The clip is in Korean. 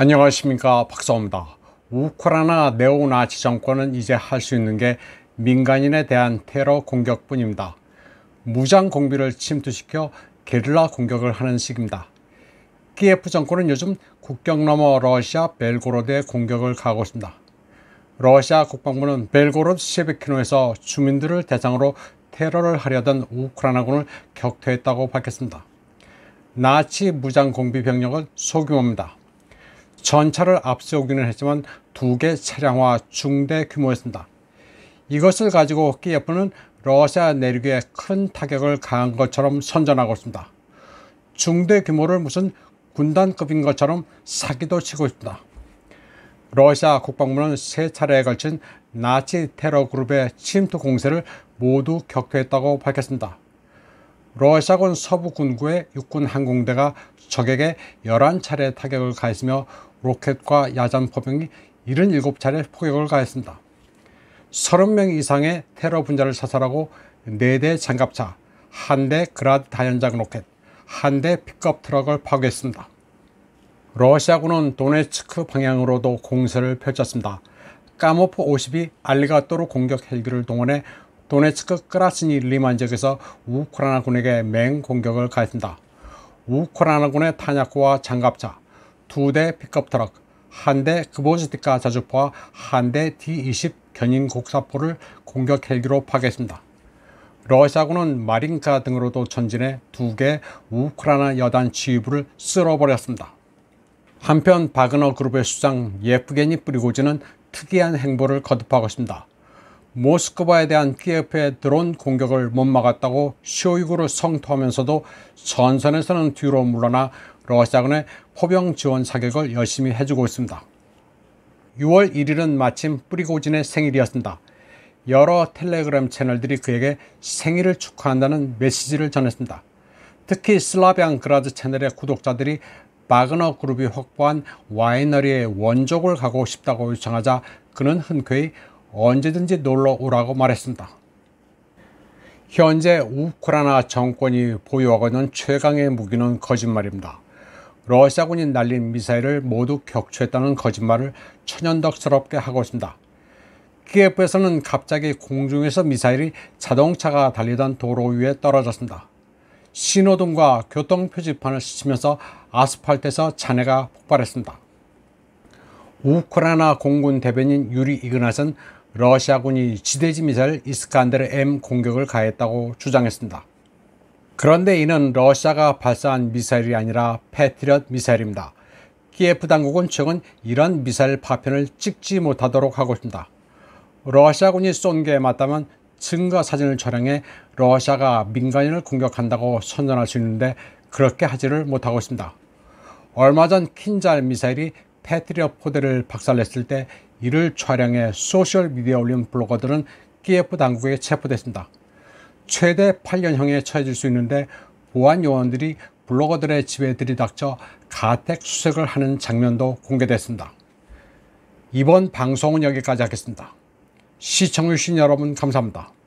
안녕하십니까 박사입니다 우크라이나 네오나치 정권은 이제 할 수 있는 게 민간인에 대한 테러 공격뿐입니다 무장 공비를 침투시켜 게릴라 공격을 하는 식입니다 키예프 정권은 요즘 국경 넘어 러시아 벨고로드에 공격을 가고 있습니다 러시아 국방부는 벨고로드 시베키노에서 주민들을 대상으로 테러를 하려던 우크라이나군을 격퇴했다고 밝혔습니다 나치 무장 공비 병력은 소규모입니다 전차를 앞세우기는 했지만 두 개 차량화 중대 규모였습니다. 이것을 가지고 키예프는 러시아 내륙에 큰 타격을 가한 것처럼 선전하고 있습니다. 중대 규모를 무슨 군단급인 것처럼 사기도 치고 있습니다. 러시아 국방부는 세 차례에 걸친 나치 테러 그룹의 침투 공세를 모두 격퇴했다고 밝혔습니다. 러시아군 서부 군구의 육군 항공대가 적에게 11차례 타격을 가했으며 로켓과 야전 포병이 77차례 폭격을 가했습니다. 30명 이상의 테러 분자를 사살하고 4대 장갑차, 1대 그라드 다연장 로켓, 1대 픽업 트럭을 파괴했습니다. 러시아군은 도네츠크 방향으로도 공세를 펼쳤습니다. 까모프 50이 알리가토르 공격 헬기를 동원해 도네츠크 크라스니 리만 지역에서 우크라이나군에게 맹 공격을 가했습니다. 우크라이나군의 탄약고와 장갑차, 두대 픽업 트럭, 한 대 그보지티카 자주포와 한 대 D-20 견인 곡사포를 공격 헬기로 파괴했습니다. 러시아군은 마린카 등으로도 전진해 두 개 우크라이나 여단 지휘부를 쓸어버렸습니다. 한편 바그너 그룹의 수장 예프게니 프리고지는 특이한 행보를 거듭하고 있습니다. 모스크바에 대한 키예프의 드론 공격을 못 막았다고 쇼이구를 성토하면서도 전선에서는 뒤로 물러나 러시아군의 포병 지원 사격을 열심히 해주고 있습니다. 6월 1일은 마침 뿌리고진의 생일이었습니다. 여러 텔레그램 채널들이 그에게 생일을 축하한다는 메시지를 전했습니다. 특히 슬라비안 그라드 채널의 구독자들이 바그너 그룹이 확보한 와이너리의 원족을 가고 싶다고 요청하자 그는 흔쾌히 언제든지 놀러 오라고 말했습니다. 현재 우크라이나 정권이 보유하고 있는 최강의 무기는 거짓말입니다. 러시아군이 날린 미사일을 모두 격추했다는 거짓말을 천연덕스럽게 하고 있습니다. 키예프에서는 갑자기 공중에서 미사일이 자동차가 달리던 도로 위에 떨어졌습니다. 신호등과 교통표지판을 스치면서 아스팔트에서 잔해가 폭발했습니다. 우크라이나 공군 대변인 유리 이그낫은 러시아군이 지대지 미사일 이스칸데르 M 공격을 가했다고 주장했습니다. 그런데 이는 러시아가 발사한 미사일이 아니라 패트리엇 미사일입니다. 키예프 당국은 최근 이런 미사일 파편을 찍지 못하도록 하고 있습니다. 러시아군이 쏜게 맞다면 증거 사진을 촬영해 러시아가 민간인을 공격한다고 선전할 수 있는데 그렇게 하지를 못하고 있습니다. 얼마 전 킨잘 미사일이 패트리어 포대를 박살냈을 때 이를 촬영해 소셜미디어 올린 블로거들은 KF 당국에 체포됐습니다. 최대 8년형에 처해질 수 있는데 보안 요원들이 블로거들의 집에 들이닥쳐 가택 수색을 하는 장면도 공개됐습니다. 이번 방송은 여기까지 하겠습니다. 시청해주신 여러분 감사합니다.